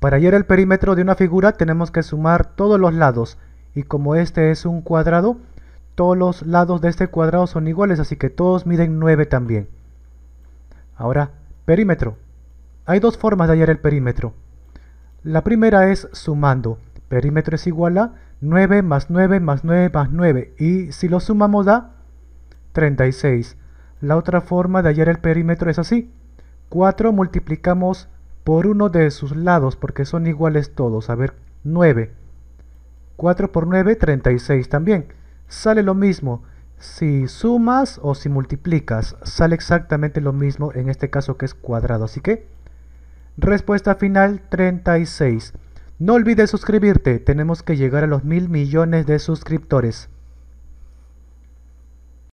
Para hallar el perímetro de una figura tenemos que sumar todos los lados y como este es un cuadrado, todos los lados de este cuadrado son iguales, así que todos miden 9 también. Ahora, perímetro. Hay dos formas de hallar el perímetro. La primera es sumando. Perímetro es igual a 9 más 9 más 9 más 9 y si lo sumamos da 36. La otra forma de hallar el perímetro es así. 4 multiplicamos por uno de sus lados porque son iguales todos. A ver, 9. 4 por 9, 36 también. Sale lo mismo. Si sumas o si multiplicas, sale exactamente lo mismo en este caso que es cuadrado. Así que, respuesta final 36. No olvides suscribirte, tenemos que llegar a los mil millones de suscriptores.